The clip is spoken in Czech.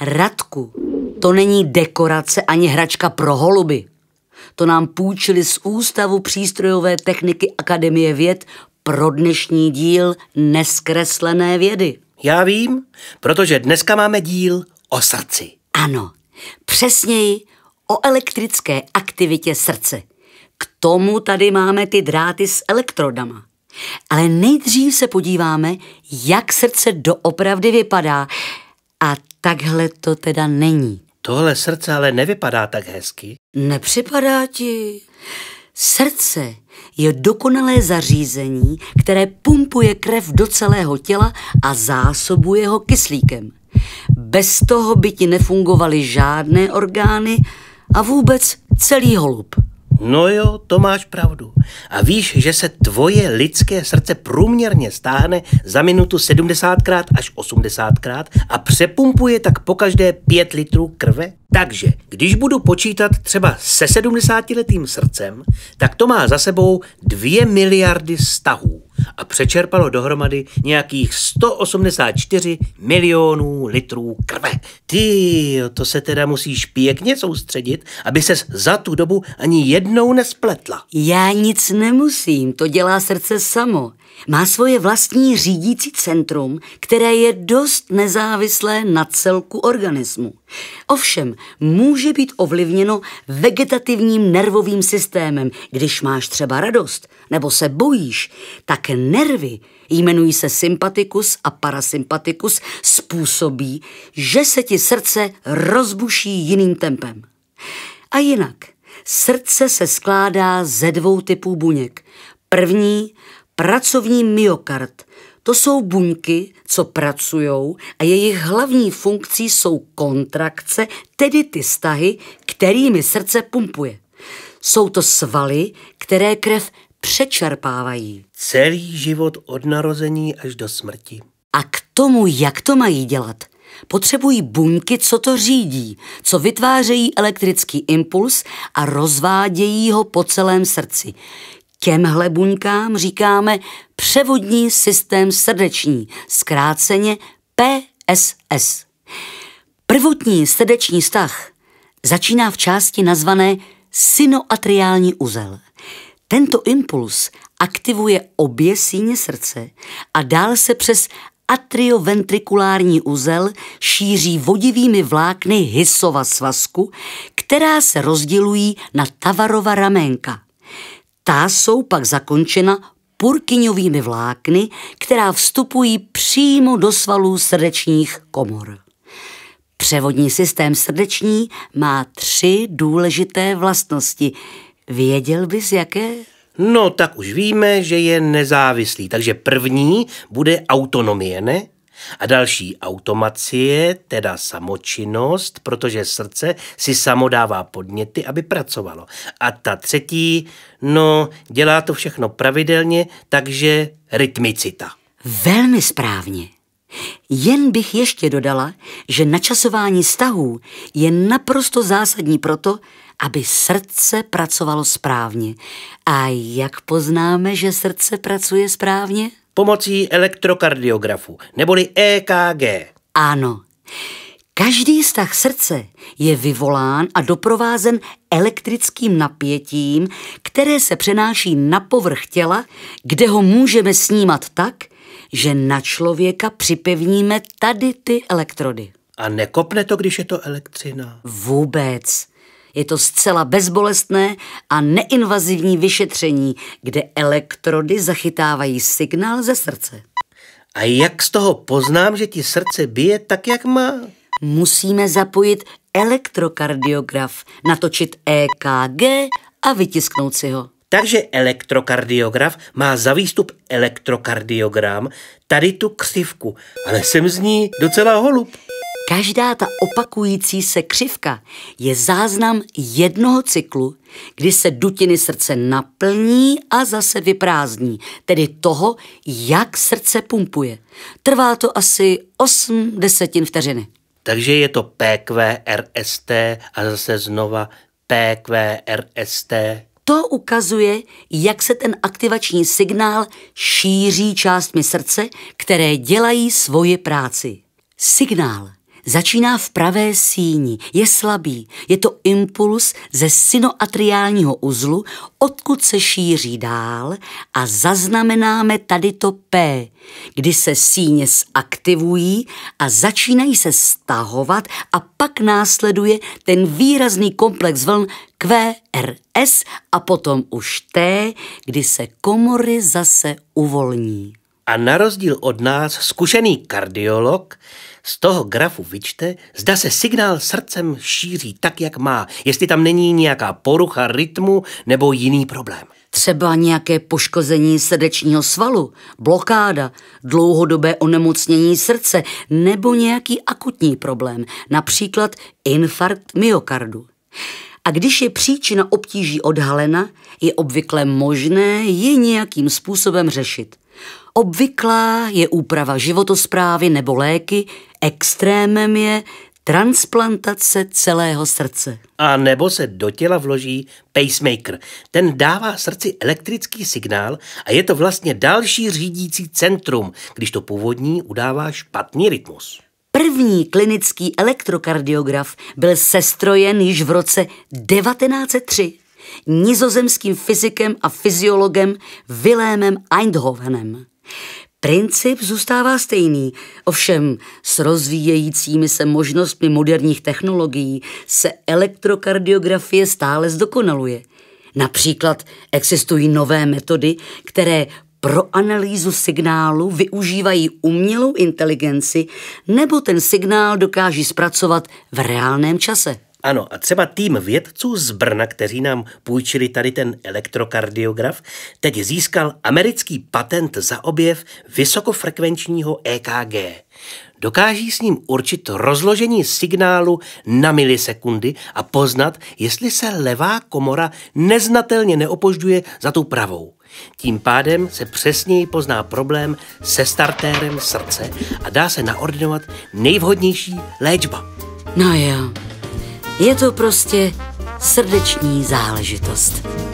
Radku, to není dekorace ani hračka pro holuby. To nám půjčili z Ústavu přístrojové techniky Akademie věd pro dnešní díl Neskreslené vědy. Já vím, protože dneska máme díl o srdci. Ano, přesněji o elektrické aktivitě srdce. K tomu tady máme ty dráty s elektrodama. Ale nejdřív se podíváme, jak srdce doopravdy vypadá. A Takhle to teda není. Tohle srdce ale nevypadá tak hezky. Nepřipadá ti. Srdce je dokonalé zařízení, které pumpuje krev do celého těla a zásobuje ho kyslíkem. Bez toho by ti nefungovaly žádné orgány a vůbec celý holub. No jo, to máš pravdu. A víš, že se tvoje lidské srdce průměrně stáhne za minutu 70krát až 80krát a přepumpuje tak po každé 5 litrů krve? Takže, když budu počítat třeba se 70-letým srdcem, tak to má za sebou 2 miliardy stahů a přečerpalo dohromady nějakých 184 milionů litrů krve. Ty, to se teda musíš pěkně soustředit, aby ses za tu dobu ani jednou nespletla. Já nic nemusím, to dělá srdce samo. Má svoje vlastní řídící centrum, které je dost nezávislé na celku organismu. Ovšem, může být ovlivněno vegetativním nervovým systémem. Když máš třeba radost nebo se bojíš, tak nervy jmenují se sympatikus a parasympatikus, způsobí, že se ti srdce rozbuší jiným tempem. A jinak, srdce se skládá ze dvou typů buněk. První Pracovní myokard. To jsou buňky, co pracují a jejich hlavní funkcí jsou kontrakce, tedy ty stahy, kterými srdce pumpuje. Jsou to svaly, které krev přečerpávají. Celý život od narození až do smrti. A k tomu, jak to mají dělat, potřebují buňky, co to řídí, co vytvářejí elektrický impuls a rozvádějí ho po celém srdci. Těmhle buňkám říkáme převodní systém srdeční, zkráceně PSS. Prvotní srdeční vztah začíná v části nazvané synoatriální uzel. Tento impuls aktivuje obě síně srdce a dál se přes atrioventrikulární uzel šíří vodivými vlákny hysova svazku, která se rozdělují na tavarova raménka. Ta jsou pak zakončena purkyňovými vlákny, která vstupují přímo do svalů srdečních komor. Převodní systém srdeční má tři důležité vlastnosti. Věděl bys, jaké? No, tak už víme, že je nezávislý. Takže první bude autonomie, ne? A další automacie, teda samočinnost, protože srdce si samo dává podněty, aby pracovalo. A ta třetí, no, dělá to všechno pravidelně, takže rytmicita. Velmi správně. Jen bych ještě dodala, že načasování stahů je naprosto zásadní proto, aby srdce pracovalo správně. A jak poznáme, že srdce pracuje správně? pomocí elektrokardiografu, neboli EKG. Ano. Každý stah srdce je vyvolán a doprovázen elektrickým napětím, které se přenáší na povrch těla, kde ho můžeme snímat tak, že na člověka připevníme tady ty elektrody. A nekopne to, když je to elektřina? Vůbec. Je to zcela bezbolestné a neinvazivní vyšetření, kde elektrody zachytávají signál ze srdce. A jak z toho poznám, že ti srdce bije tak, jak má? Musíme zapojit elektrokardiograf, natočit EKG a vytisknout si ho. Takže elektrokardiograf má za výstup elektrokardiogram tady tu křivku, ale jsem z ní docela holub. Každá ta opakující se křivka je záznam jednoho cyklu, kdy se dutiny srdce naplní a zase vyprázdní, tedy toho, jak srdce pumpuje. Trvá to asi 8 desetin vteřiny. Takže je to PQRST a zase znova PQRST. To ukazuje, jak se ten aktivační signál šíří částmi srdce, které dělají svoji práci. Signál Začíná v pravé síni, je slabý, je to impuls ze synoatriálního uzlu, odkud se šíří dál a zaznamenáme tady to P, kdy se síně zaktivují a začínají se stahovat a pak následuje ten výrazný komplex vln QRS a potom už T, kdy se komory zase uvolní a na rozdíl od nás zkušený kardiolog z toho grafu vyčte, zda se signál srdcem šíří tak, jak má, jestli tam není nějaká porucha rytmu nebo jiný problém. Třeba nějaké poškození srdečního svalu, blokáda, dlouhodobé onemocnění srdce nebo nějaký akutní problém, například infarkt myokardu a když je příčina obtíží odhalena, je obvykle možné ji nějakým způsobem řešit. Obvyklá je úprava životosprávy nebo léky, extrémem je transplantace celého srdce. A nebo se do těla vloží pacemaker. Ten dává srdci elektrický signál a je to vlastně další řídící centrum, když to původní udává špatný rytmus. První klinický elektrokardiograf byl sestrojen již v roce 1903 nizozemským fyzikem a fyziologem Vilémem Eindhovenem. Princip zůstává stejný, ovšem s rozvíjejícími se možnostmi moderních technologií se elektrokardiografie stále zdokonaluje. Například existují nové metody, které pro analýzu signálu využívají umělou inteligenci nebo ten signál dokáží zpracovat v reálném čase. Ano, a třeba tým vědců z Brna, kteří nám půjčili tady ten elektrokardiograf, teď získal americký patent za objev vysokofrekvenčního EKG dokáží s ním určit rozložení signálu na milisekundy a poznat, jestli se levá komora neznatelně neopožďuje za tou pravou. Tím pádem se přesněji pozná problém se startérem srdce a dá se naordinovat nejvhodnější léčba. No jo, je to prostě srdeční záležitost.